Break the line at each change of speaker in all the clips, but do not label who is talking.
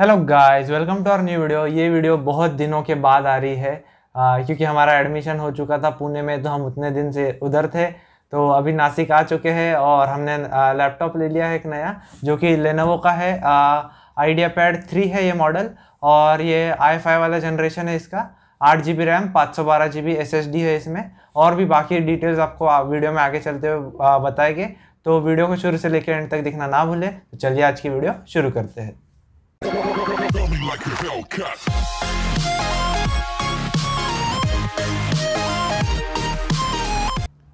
Hello guys welcome to our new video ये video बहुत दिनों के बाद आ रही है आ, क्योंकि हमारा एडमिशन हो चुका था पुणे में तो हम उतने दिन से उधर थे तो अभी नासिक आ चुके हैं और हमने लैपटॉप ले लिया है एक नया जो कि लेनोवो का है आइडिया पैड थ्री है ये मॉडल और ये आई फाइव वाला जनरेशन है इसका आठ जी बी रैम पाँच सौ बारह G B S S D है इसमें और भी बाकी डिटेल्स आपको वीडियो में आगे चलते हुए बताएंगे तो वीडियो को शुरू से लेकर एंड तक देखना ना भूलें तो चलिए आज की वीडियो शुरू करते हैं like a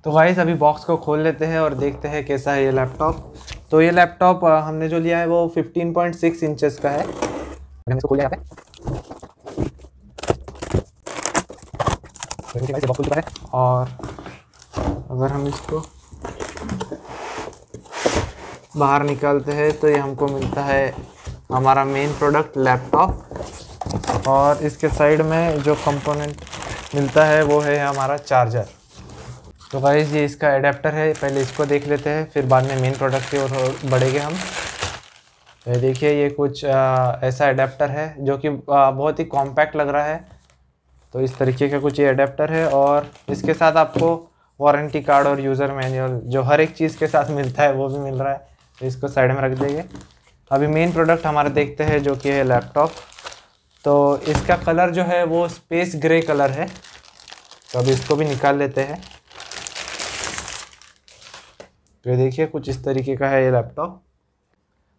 तो गाइस अभी बॉक्स को खोल लेते हैं और देखते हैं कैसा है ये लैपटॉप तो ये लैपटॉप हमने जो लिया है वो 15.6 इंचेस का इंच है और अगर हम इसको बाहर निकालते हैं तो ये हमको मिलता है हमारा मेन प्रोडक्ट लैपटॉप और इसके साइड में जो कंपोनेंट मिलता है वो है हमारा चार्जर तो भाई ये इसका एडेप्टर है पहले इसको देख लेते हैं फिर बाद में मेन प्रोडक्ट की ओर बढ़ेंगे हम ये देखिए ये कुछ आ, ऐसा एडेप्टर है जो कि बहुत ही कॉम्पैक्ट लग रहा है तो इस तरीके का कुछ ये एडेप्टर है और इसके साथ आपको वारंटी कार्ड और यूज़र मैनुअल जो हर एक चीज़ के साथ मिलता है वो भी मिल रहा है तो इसको साइड में रख देंगे तो अभी मेन प्रोडक्ट हमारा देखते हैं जो कि है लैपटॉप तो इसका कलर जो है वो स्पेस ग्रे कलर है तो अभी इसको भी निकाल लेते हैं तो ये देखिए कुछ इस तरीके का है ये लैपटॉप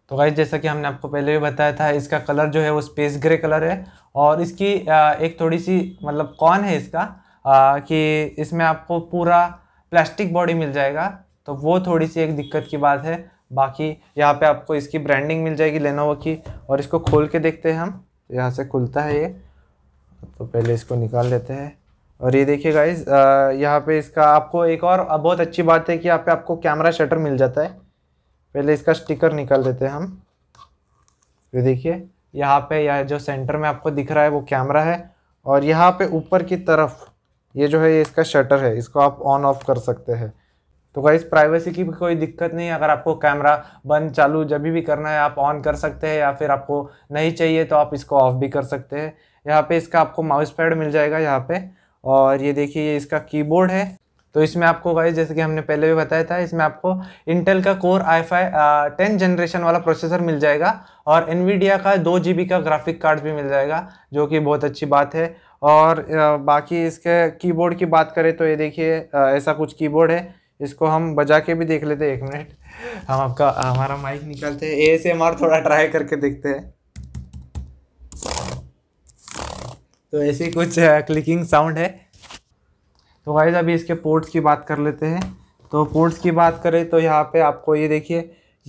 तो गाइज जैसा कि हमने आपको पहले भी बताया था इसका कलर जो है वो स्पेस ग्रे कलर है और इसकी एक थोड़ी सी मतलब कौन है इसका आ, कि इसमें आपको पूरा प्लास्टिक बॉडी मिल जाएगा तो वो थोड़ी सी एक दिक्कत की बात है बाकी यहाँ पे आपको इसकी ब्रांडिंग मिल जाएगी लेनोवो की और इसको खोल के देखते हैं हम तो यहाँ से खुलता है ये तो पहले इसको निकाल लेते हैं और ये देखिए गाइज यहाँ पे इसका आपको एक और बहुत अच्छी बात है कि यहाँ पे आपको कैमरा शटर मिल जाता है पहले इसका स्टिकर निकाल देते हैं हम ये देखिए यहाँ पे यह जो सेंटर में आपको दिख रहा है वो कैमरा है और यहाँ पे ऊपर की तरफ ये जो है ये इसका शटर है इसको आप ऑन ऑफ कर सकते हैं तो गाइज प्राइवेसी की भी कोई दिक्कत नहीं है अगर आपको कैमरा बंद चालू जब भी करना है आप ऑन कर सकते हैं या फिर आपको नहीं चाहिए तो आप इसको ऑफ भी कर सकते हैं यहाँ पे इसका आपको माउस पैड मिल जाएगा यहाँ पे और ये देखिए ये इसका कीबोर्ड है तो इसमें आपको गाइज जैसे कि हमने पहले भी बताया था इसमें आपको इंटेल का core I five ten generation वाला प्रोसेसर मिल जाएगा और एनवीडिया का दो जी का ग्राफिक कार्ड भी मिल जाएगा जो कि बहुत अच्छी बात है और बाकी इसके कीबोर्ड की बात करें तो ये देखिए ऐसा कुछ कीबोर्ड है इसको हम बजा के भी देख लेते हैं एक मिनट हम आपका हमारा माइक निकालते हैं ए से थोड़ा ट्राई करके देखते हैं तो ऐसे कुछ क्लिकिंग साउंड है तो वाइज अभी इसके पोर्ट्स की बात कर लेते हैं तो पोर्ट्स की बात करें तो यहाँ पे आपको ये देखिए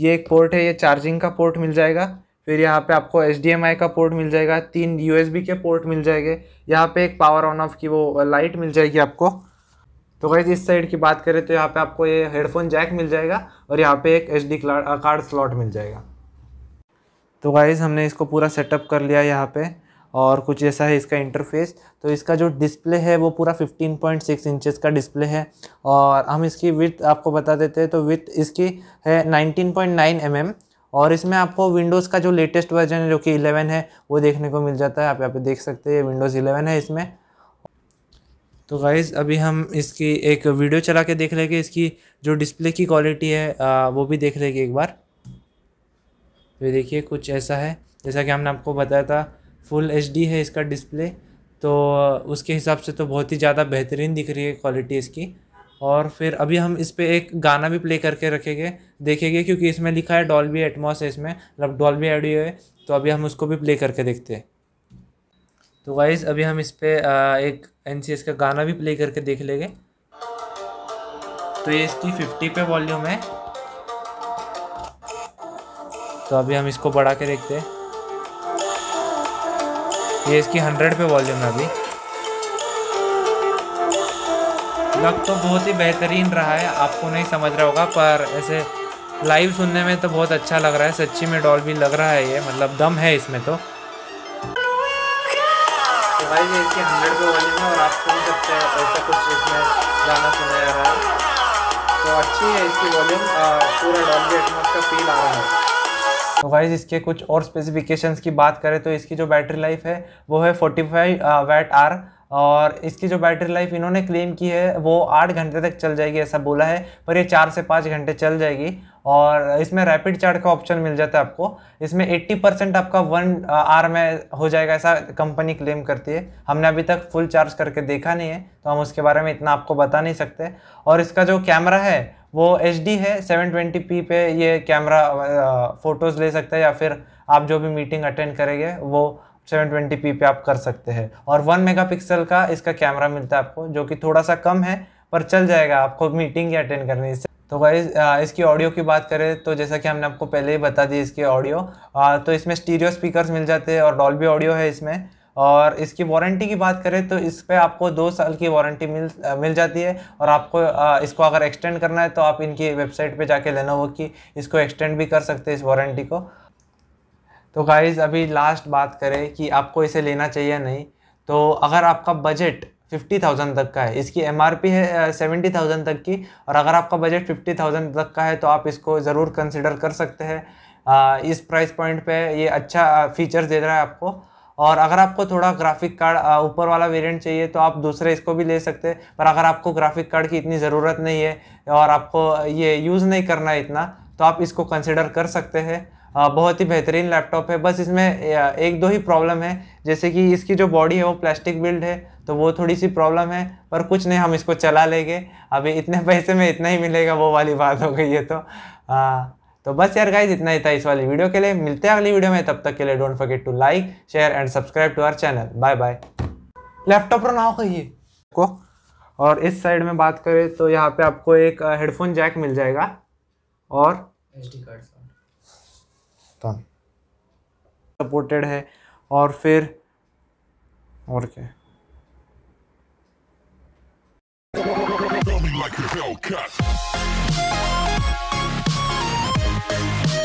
ये एक पोर्ट है ये चार्जिंग का पोर्ट मिल जाएगा फिर यहाँ पे आपको एच का पोर्ट मिल जाएगा तीन यू के पोर्ट मिल जाएंगे यहाँ पे एक पावर ऑन ऑफ की वो लाइट मिल जाएगी आपको तो गाइज इस साइड की बात करें तो यहाँ पे आपको ये हेडफोन जैक मिल जाएगा और यहाँ पे एक एच डी कार्ड स्लॉट मिल जाएगा तो गाइज हमने इसको पूरा सेटअप कर लिया यहाँ पे और कुछ ऐसा है इसका इंटरफेस तो इसका जो डिस्प्ले है वो पूरा 15.6 इंचेस का डिस्प्ले है और हम इसकी विथ आपको बता देते हैं तो विथ इसकी है 19.9 mm और इसमें आपको विंडोज़ का जो लेटेस्ट वर्जन है जो कि 11 है वो देखने को मिल जाता है आप यहाँ पे देख सकते हैं विंडोज़ 11 है इसमें तो गाइज़ अभी हम इसकी एक वीडियो चला के देख लेंगे इसकी जो डिस्प्ले की क्वालिटी है आ, वो भी देख लेंगे एक बार तो देखिए कुछ ऐसा है जैसा कि हमने आपको बताया था फुल एच है इसका डिस्प्ले तो उसके हिसाब से तो बहुत ही ज़्यादा बेहतरीन दिख रही है क्वालिटी इसकी और फिर अभी हम इस पर एक गाना भी प्ले करके रखेंगे देखेंगे क्योंकि इसमें लिखा है डॉल्बी एटमॉस है इसमें मतलब डॉल्बी एडियो है तो अभी हम उसको भी प्ले करके देखते हैं तो वाइज अभी हम इस पर एक एन का गाना भी प्ले करके देख लेंगे तो ये इसकी फिफ्टी पे वॉल्यूम है तो अभी हम इसको बढ़ा के देखते हैं ये इसकी हंड्रेड पे वॉल्यूम है अभी लग तो बहुत ही बेहतरीन रहा है आपको नहीं समझ रहा होगा पर ऐसे लाइव सुनने में तो बहुत अच्छा लग रहा है सच्ची में डॉल भी लग रहा है ये मतलब दम है इसमें तो भाई ये इसके हंड्रेड पे वॉल्यूम है और आप सुन सकते हैं ऐसा कुछ इसमें गाना सुना जा रहा है तो अच्छी है इसकी वॉल्यूम पूरा डॉल्बी एटमोस का फील आ रहा है तो वाइज इसके कुछ और स्पेसिफिकेशंस की बात करें तो इसकी जो बैटरी लाइफ है वो है 45 फाइव वैट आर और इसकी जो बैटरी लाइफ इन्होंने क्लेम की है वो आठ घंटे तक चल जाएगी ऐसा बोला है पर ये चार से पाँच घंटे चल जाएगी और इसमें रैपिड चार्ज का ऑप्शन मिल जाता है आपको इसमें 80 परसेंट आपका वन आर में हो जाएगा ऐसा कंपनी क्लेम करती है हमने अभी तक फुल चार्ज करके देखा नहीं है तो हम उसके बारे में इतना आपको बता नहीं सकते और इसका जो कैमरा है वो एच है सेवन पे ये कैमरा फ़ोटोज़ ले सकते हैं या फिर आप जो भी मीटिंग अटेंड करेंगे वो 720p पे आप कर सकते हैं और 1 मेगापिक्सल का इसका कैमरा मिलता है आपको जो कि थोड़ा सा कम है पर चल जाएगा आपको मीटिंग अटेंड करने इससे तो गाइज इसकी ऑडियो की बात करें तो जैसा कि हमने आपको पहले ही बता दी इसकी ऑडियो तो इसमें स्टीरियो स्पीकर्स मिल जाते हैं और डॉल्बी ऑडियो है इसमें और इसकी वारंटी की बात करें तो इस पर आपको दो साल की वारंटी मिल मिल जाती है और आपको आ, इसको अगर एक्सटेंड करना है तो आप इनकी वेबसाइट पे जाके लेनोवो कि इसको एक्सटेंड भी कर सकते हैं इस वारंटी को तो गाइज़ अभी लास्ट बात करें कि आपको इसे लेना चाहिए नहीं तो अगर आपका बजट फिफ्टी थाउजेंड तक का है इसकी एम है सेवेंटी थाउजेंड तक की और अगर आपका बजट फिफ्टी थाउजेंड तक का है तो आप इसको ज़रूर कंसिडर कर सकते हैं इस प्राइस पॉइंट पे ये अच्छा फीचर्स दे रहा है आपको और अगर आपको थोड़ा ग्राफिक कार्ड ऊपर वाला वेरिएंट चाहिए तो आप दूसरे इसको भी ले सकते हैं पर अगर आपको ग्राफिक कार्ड की इतनी ज़रूरत नहीं है और आपको ये यूज़ नहीं करना है इतना तो आप इसको कंसिडर कर सकते हैं हाँ, बहुत ही बेहतरीन लैपटॉप है बस इसमें एक दो ही प्रॉब्लम है जैसे कि इसकी जो बॉडी है वो प्लास्टिक बिल्ड है तो वो थोड़ी सी प्रॉब्लम है पर कुछ नहीं हम इसको चला लेंगे अभी इतने पैसे में इतना ही मिलेगा वो वाली बात हो गई है तो आ, हाँ, तो बस यार गाइज इतना ही था इस वाली वीडियो के लिए मिलते हैं अगली वीडियो में तब तक के लिए don't forget to like share and subscribe to our channel bye bye laptop पर ना हो कहिए को और इस साइड में बात करें तो यहाँ पे आपको एक हेडफोन uh, जैक मिल जाएगा और एच कार्ड पाकिस्तान सपोर्टेड है और फिर और क्या like a Hellcat.